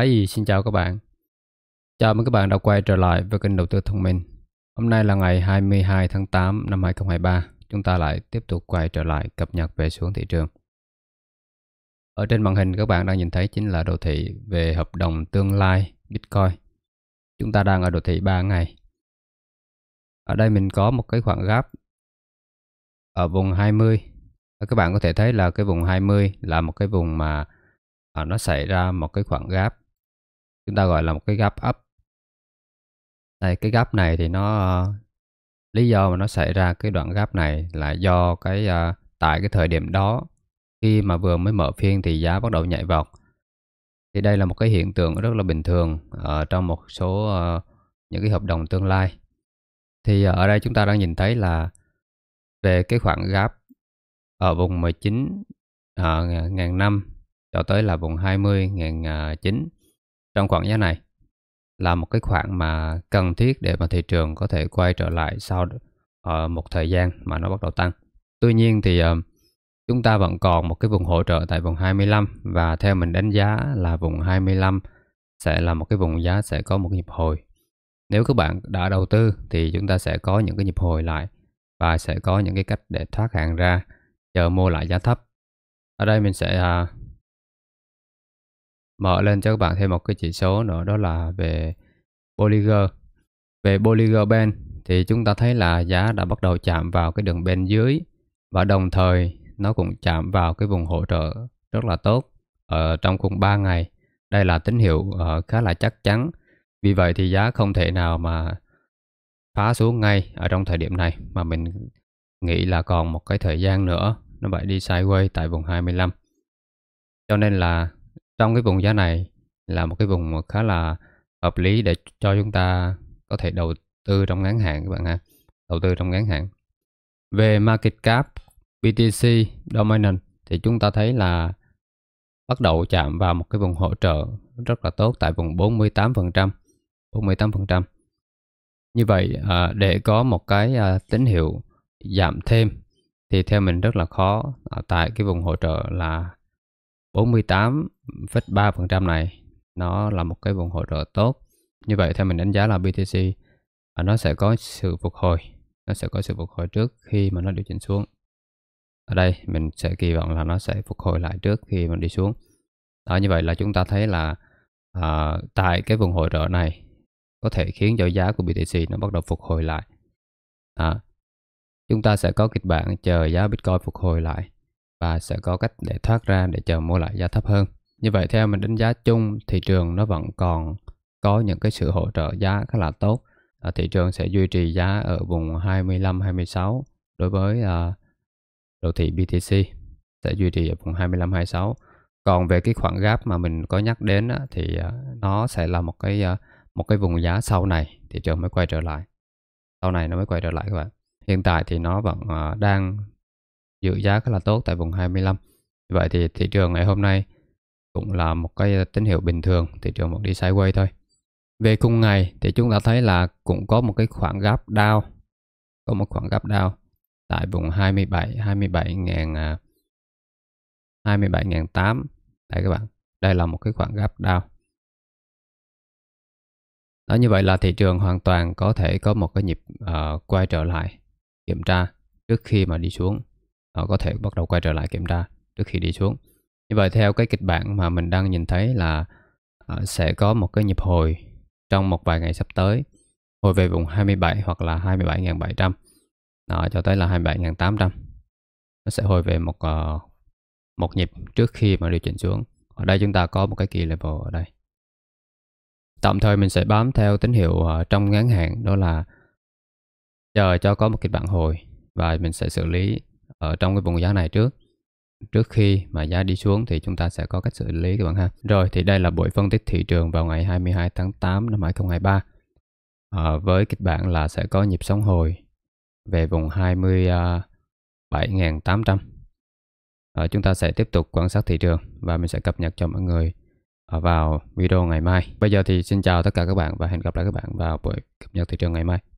Hi, xin chào các bạn. Chào mừng các bạn đã quay trở lại với kênh đầu tư thông minh. Hôm nay là ngày 22 tháng 8 năm 2023, chúng ta lại tiếp tục quay trở lại cập nhật về xuống thị trường. Ở trên màn hình các bạn đang nhìn thấy chính là đồ thị về hợp đồng tương lai Bitcoin. Chúng ta đang ở đồ thị 3 ngày. Ở đây mình có một cái khoảng gap ở vùng 20. Các bạn có thể thấy là cái vùng 20 là một cái vùng mà à, nó xảy ra một cái khoảng gáp chúng ta gọi là một cái gap up đây cái gap này thì nó ờ, lý do mà nó xảy ra cái đoạn gap này là do cái ờ, tại cái thời điểm đó khi mà vừa mới mở phiên thì giá bắt đầu nhảy vọt thì đây là một cái hiện tượng rất là bình thường ở trong một số ờ, những cái hợp đồng tương lai thì ở đây chúng ta đang nhìn thấy là về cái khoảng gap ở vùng 19 uh, ngàn năm cho tới là vùng 20 ngàn chín trong khoảng giá này là một cái khoảng mà cần thiết để mà thị trường có thể quay trở lại sau ở ờ, một thời gian mà nó bắt đầu tăng. Tuy nhiên thì ờ, chúng ta vẫn còn một cái vùng hỗ trợ tại vùng 25 và theo mình đánh giá là vùng 25 sẽ là một cái vùng giá sẽ có một nhịp hồi. Nếu các bạn đã đầu tư thì chúng ta sẽ có những cái nhịp hồi lại và sẽ có những cái cách để thoát hàng ra chờ mua lại giá thấp. Ở đây mình sẽ à, mở lên cho các bạn thêm một cái chỉ số nữa đó là về Bollinger về Bollinger Band thì chúng ta thấy là giá đã bắt đầu chạm vào cái đường bên dưới và đồng thời nó cũng chạm vào cái vùng hỗ trợ rất là tốt ở trong cùng 3 ngày. Đây là tín hiệu ờ, khá là chắc chắn. Vì vậy thì giá không thể nào mà phá xuống ngay ở trong thời điểm này mà mình nghĩ là còn một cái thời gian nữa nó phải đi sideways tại vùng 25. Cho nên là trong cái vùng giá này là một cái vùng khá là hợp lý để cho chúng ta có thể đầu tư trong ngắn hạn các bạn ha đầu tư trong ngắn hạn về market cap BTC dominant thì chúng ta thấy là bắt đầu chạm vào một cái vùng hỗ trợ rất là tốt tại vùng 48% 48% như vậy à, để có một cái à, tín hiệu giảm thêm thì theo mình rất là khó à, tại cái vùng hỗ trợ là 48,3% này nó là một cái vùng hỗ trợ tốt. Như vậy theo mình đánh giá là BTC à, nó sẽ có sự phục hồi, nó sẽ có sự phục hồi trước khi mà nó điều chỉnh xuống. Ở đây mình sẽ kỳ vọng là nó sẽ phục hồi lại trước khi mình đi xuống. Đó như vậy là chúng ta thấy là à, tại cái vùng hỗ trợ này có thể khiến cho giá của BTC nó bắt đầu phục hồi lại. À, chúng ta sẽ có kịch bản chờ giá Bitcoin phục hồi lại và sẽ có cách để thoát ra để chờ mua lại giá thấp hơn. Như vậy theo mình đánh giá chung thị trường nó vẫn còn có những cái sự hỗ trợ giá khá là tốt. À, thị trường sẽ duy trì giá ở vùng 25 26 đối với à, đồ thị BTC sẽ duy trì ở vùng 25 26. Còn về cái khoảng gap mà mình có nhắc đến á, thì à, nó sẽ là một cái à, một cái vùng giá sau này thị trường mới quay trở lại. Sau này nó mới quay trở lại các bạn. Hiện tại thì nó vẫn à, đang giữ giá khá là tốt tại vùng 25 vậy thì thị trường ngày hôm nay cũng là một cái tín hiệu bình thường thị trường vẫn đi sideways thôi về cùng ngày thì chúng ta thấy là cũng có một cái khoảng gap down có một khoảng gap down tại vùng 27 27.000 27.008 đây các bạn đây là một cái khoảng gap down đó như vậy là thị trường hoàn toàn có thể có một cái nhịp uh, quay trở lại kiểm tra trước khi mà đi xuống họ có thể bắt đầu quay trở lại kiểm tra trước khi đi xuống như vậy theo cái kịch bản mà mình đang nhìn thấy là ờ, sẽ có một cái nhịp hồi trong một vài ngày sắp tới hồi về vùng 27 hoặc là 27.700 đó, cho tới là 27.800 nó sẽ hồi về một ờ, một nhịp trước khi mà điều chỉnh xuống ở đây chúng ta có một cái kỳ level ở đây tạm thời mình sẽ bám theo tín hiệu ờ, trong ngắn hạn đó là chờ cho có một kịch bản hồi và mình sẽ xử lý ở trong cái vùng giá này trước trước khi mà giá đi xuống thì chúng ta sẽ có cách xử lý các bạn ha. Rồi thì đây là buổi phân tích thị trường vào ngày 22 tháng 8 năm 2023. À, ờ, với kịch bản là sẽ có nhịp sóng hồi về vùng 27.800. À, ờ, chúng ta sẽ tiếp tục quan sát thị trường và mình sẽ cập nhật cho mọi người ờ, vào video ngày mai. Bây giờ thì xin chào tất cả các bạn và hẹn gặp lại các bạn vào buổi cập nhật thị trường ngày mai.